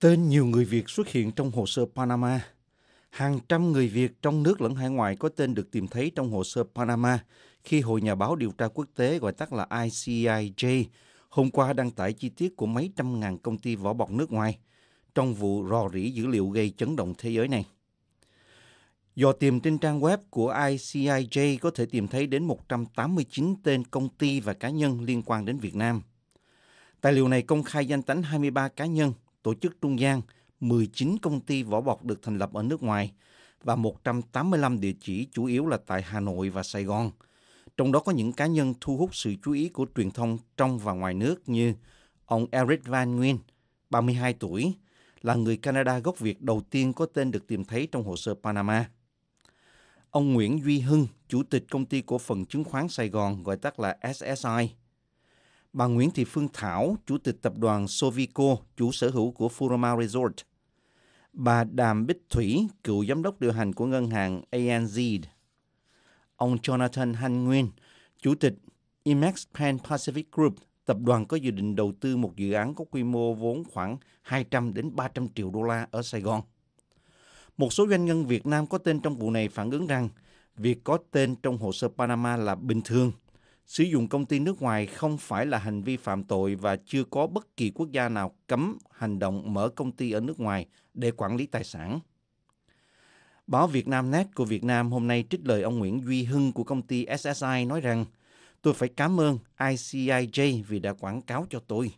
Tên nhiều người Việt xuất hiện trong hồ sơ Panama. Hàng trăm người Việt trong nước lẫn hải ngoại có tên được tìm thấy trong hồ sơ Panama khi Hội Nhà báo điều tra quốc tế gọi tắt là ICIJ hôm qua đăng tải chi tiết của mấy trăm ngàn công ty vỏ bọc nước ngoài trong vụ rò rỉ dữ liệu gây chấn động thế giới này. Do tìm trên trang web của ICIJ có thể tìm thấy đến 189 tên công ty và cá nhân liên quan đến Việt Nam. Tài liệu này công khai danh tánh 23 cá nhân tổ chức trung gian, 19 công ty vỏ bọc được thành lập ở nước ngoài và 185 địa chỉ chủ yếu là tại Hà Nội và Sài Gòn. Trong đó có những cá nhân thu hút sự chú ý của truyền thông trong và ngoài nước như ông Eric Van Nguyen, 32 tuổi, là người Canada gốc Việt đầu tiên có tên được tìm thấy trong hồ sơ Panama. Ông Nguyễn Duy Hưng, chủ tịch công ty cổ phần chứng khoán Sài Gòn gọi tắt là SSI, Bà Nguyễn Thị Phương Thảo, Chủ tịch Tập đoàn Sovico, chủ sở hữu của Furama Resort. Bà Đàm Bích Thủy, cựu giám đốc điều hành của ngân hàng ANZ. Ông Jonathan Han Nguyên, Chủ tịch Imax Pan Pacific Group, tập đoàn có dự định đầu tư một dự án có quy mô vốn khoảng 200 đến 300 triệu đô la ở Sài Gòn. Một số doanh nhân Việt Nam có tên trong vụ này phản ứng rằng việc có tên trong hồ sơ Panama là bình thường – sử dụng công ty nước ngoài không phải là hành vi phạm tội và chưa có bất kỳ quốc gia nào cấm hành động mở công ty ở nước ngoài để quản lý tài sản. Báo Việt Nam Net của Việt Nam hôm nay trích lời ông Nguyễn Duy Hưng của công ty SSI nói rằng Tôi phải cảm ơn ICIJ vì đã quảng cáo cho tôi.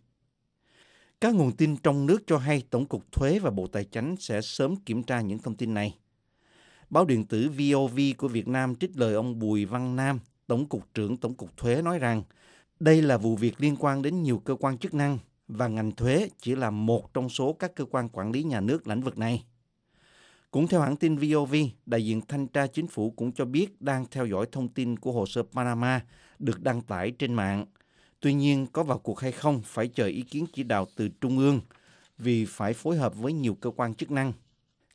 Các nguồn tin trong nước cho hay Tổng cục Thuế và Bộ Tài chánh sẽ sớm kiểm tra những thông tin này. Báo điện tử VOV của Việt Nam trích lời ông Bùi Văn Nam, Tổng cục trưởng Tổng cục Thuế nói rằng đây là vụ việc liên quan đến nhiều cơ quan chức năng và ngành thuế chỉ là một trong số các cơ quan quản lý nhà nước lĩnh vực này. Cũng theo hãng tin VOV, đại diện thanh tra chính phủ cũng cho biết đang theo dõi thông tin của hồ sơ Panama được đăng tải trên mạng. Tuy nhiên, có vào cuộc hay không phải chờ ý kiến chỉ đạo từ Trung ương vì phải phối hợp với nhiều cơ quan chức năng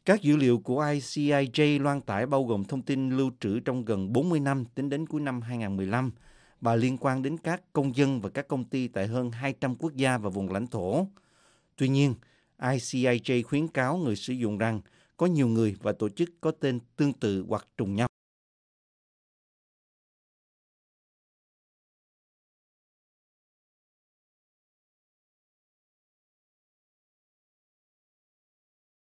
các dữ liệu của ICIJ loan tải bao gồm thông tin lưu trữ trong gần 40 năm tính đến cuối năm 2015 và liên quan đến các công dân và các công ty tại hơn 200 quốc gia và vùng lãnh thổ. Tuy nhiên, ICIJ khuyến cáo người sử dụng rằng có nhiều người và tổ chức có tên tương tự hoặc trùng nhau.